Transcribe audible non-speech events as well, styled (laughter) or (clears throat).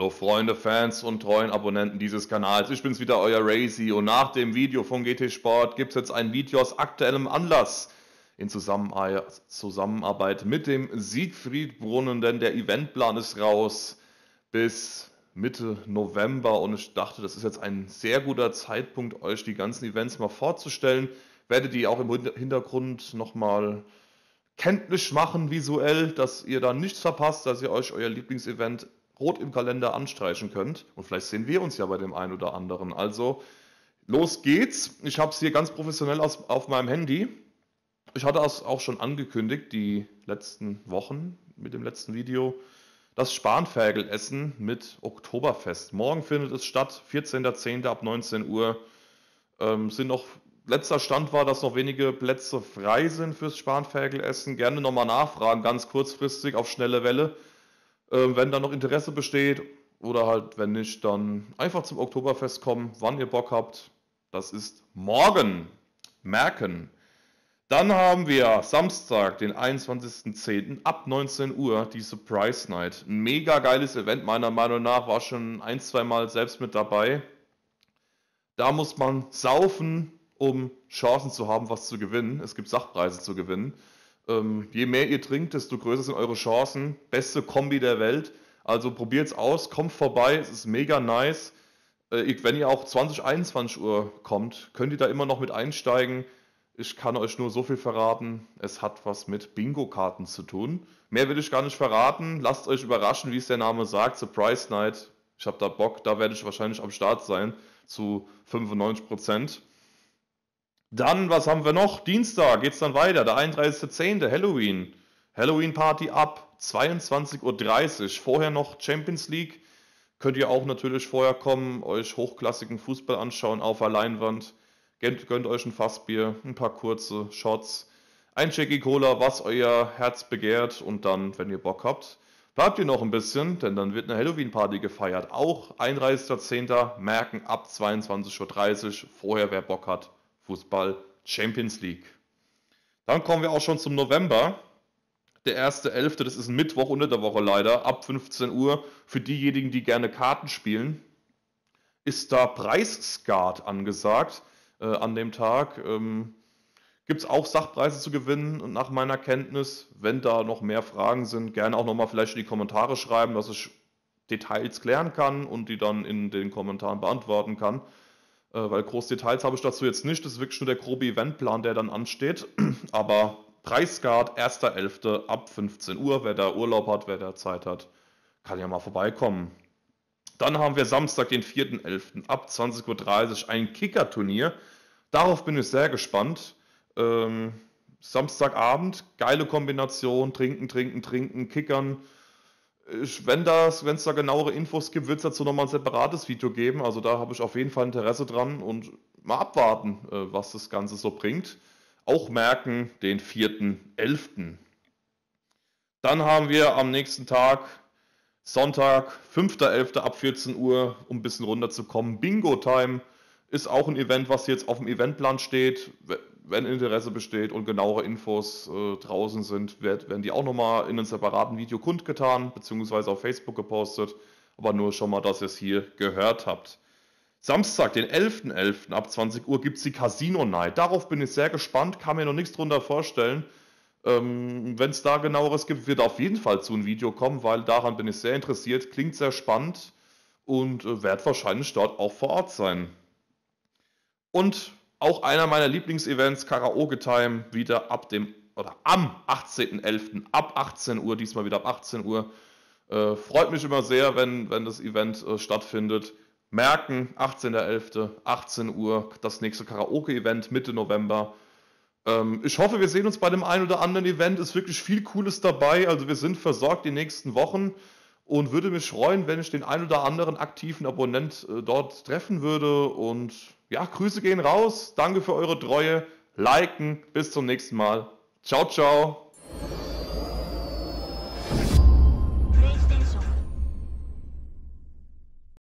Hallo Freunde, Fans und treuen Abonnenten dieses Kanals, ich bin's wieder, euer Razy und nach dem Video von GT Sport gibt's jetzt ein Video aus aktuellem Anlass in Zusammenarbeit mit dem Siegfried Brunnen, denn der Eventplan ist raus bis Mitte November und ich dachte, das ist jetzt ein sehr guter Zeitpunkt, euch die ganzen Events mal vorzustellen. Werde die auch im Hintergrund nochmal kenntlich machen visuell, dass ihr da nichts verpasst, dass ihr euch euer Lieblingsevent rot im Kalender anstreichen könnt. Und vielleicht sehen wir uns ja bei dem einen oder anderen. Also los geht's. Ich habe es hier ganz professionell aus, auf meinem Handy. Ich hatte es auch schon angekündigt, die letzten Wochen mit dem letzten Video. Das Spanfergelessen mit Oktoberfest. Morgen findet es statt, 14.10. ab 19 Uhr. Ähm, sind noch, letzter Stand war, dass noch wenige Plätze frei sind fürs Spanfergelessen. Gerne nochmal nachfragen, ganz kurzfristig auf schnelle Welle. Ähm, wenn da noch Interesse besteht oder halt, wenn nicht, dann einfach zum Oktoberfest kommen, wann ihr Bock habt. Das ist morgen. Merken. Dann haben wir Samstag, den 21.10. ab 19 Uhr die Surprise Night. Ein mega geiles Event, meiner Meinung nach. War schon ein, zwei Mal selbst mit dabei. Da muss man saufen, um Chancen zu haben, was zu gewinnen. Es gibt Sachpreise zu gewinnen. Ähm, je mehr ihr trinkt, desto größer sind eure Chancen. Beste Kombi der Welt. Also probiert es aus, kommt vorbei, es ist mega nice. Äh, wenn ihr auch 2021 Uhr kommt, könnt ihr da immer noch mit einsteigen. Ich kann euch nur so viel verraten, es hat was mit Bingo-Karten zu tun. Mehr will ich gar nicht verraten. Lasst euch überraschen, wie es der Name sagt. Surprise Night. Ich habe da Bock, da werde ich wahrscheinlich am Start sein zu 95 Prozent. Dann, was haben wir noch? Dienstag geht es dann weiter, der 31.10. Halloween. Halloween Party ab 22.30 Uhr. Vorher noch Champions League. Könnt ihr auch natürlich vorher kommen, euch hochklassigen Fußball anschauen auf der Leinwand. Gönnt, gönnt euch ein Fassbier, ein paar kurze Shots, ein Jackie Cola, was euer Herz begehrt. Und dann, wenn ihr Bock habt, bleibt ihr noch ein bisschen, denn dann wird eine Halloween-Party gefeiert. Auch 31.10. merken ab 22.30 Uhr. Vorher, wer Bock hat, Fußball Champions League. Dann kommen wir auch schon zum November. Der 1.11., das ist ein Mittwoch unter der Woche leider, ab 15 Uhr. Für diejenigen, die gerne Karten spielen, ist da Preisskat angesagt äh, an dem Tag. Ähm, Gibt es auch Sachpreise zu gewinnen, und nach meiner Kenntnis. Wenn da noch mehr Fragen sind, gerne auch nochmal vielleicht in die Kommentare schreiben, dass ich Details klären kann und die dann in den Kommentaren beantworten kann. Äh, weil groß Details habe ich dazu jetzt nicht. Das ist wirklich nur der grobe Eventplan, der dann ansteht. (clears throat) Aber Preisgard 1.11. ab 15 Uhr. Wer da Urlaub hat, wer da Zeit hat, kann ja mal vorbeikommen. Dann haben wir Samstag, den 4.11. ab 20.30 Uhr ein Kickerturnier. Darauf bin ich sehr gespannt. Ähm, Samstagabend, geile Kombination, trinken, trinken, trinken, kickern wenn es da genauere Infos gibt, wird es dazu nochmal ein separates Video geben. Also da habe ich auf jeden Fall Interesse dran und mal abwarten, äh, was das Ganze so bringt. Auch merken den 4.11. Dann haben wir am nächsten Tag, Sonntag, 5.11. ab 14 Uhr, um ein bisschen runterzukommen, Bingo Time. Ist auch ein Event, was jetzt auf dem Eventplan steht wenn Interesse besteht und genauere Infos äh, draußen sind, werd, werden die auch nochmal in einem separaten Video kundgetan, beziehungsweise auf Facebook gepostet. Aber nur schon mal, dass ihr es hier gehört habt. Samstag, den 11.11. .11. ab 20 Uhr gibt es die Casino Night. Darauf bin ich sehr gespannt, kann mir noch nichts drunter vorstellen. Ähm, wenn es da genaueres gibt, wird auf jeden Fall zu einem Video kommen, weil daran bin ich sehr interessiert. Klingt sehr spannend und äh, werde wahrscheinlich dort auch vor Ort sein. Und auch einer meiner Lieblingsevents, Karaoke Time, wieder ab dem oder am 18.11. ab 18 Uhr, diesmal wieder ab 18 Uhr. Äh, freut mich immer sehr, wenn, wenn das Event äh, stattfindet. Merken, 18.11., 18 Uhr, das nächste Karaoke-Event Mitte November. Ähm, ich hoffe, wir sehen uns bei dem einen oder anderen Event. Ist wirklich viel Cooles dabei. Also wir sind versorgt die nächsten Wochen und würde mich freuen, wenn ich den ein oder anderen aktiven Abonnent äh, dort treffen würde. Und ja, Grüße gehen raus. Danke für eure Treue. Liken. Bis zum nächsten Mal. Ciao, ciao.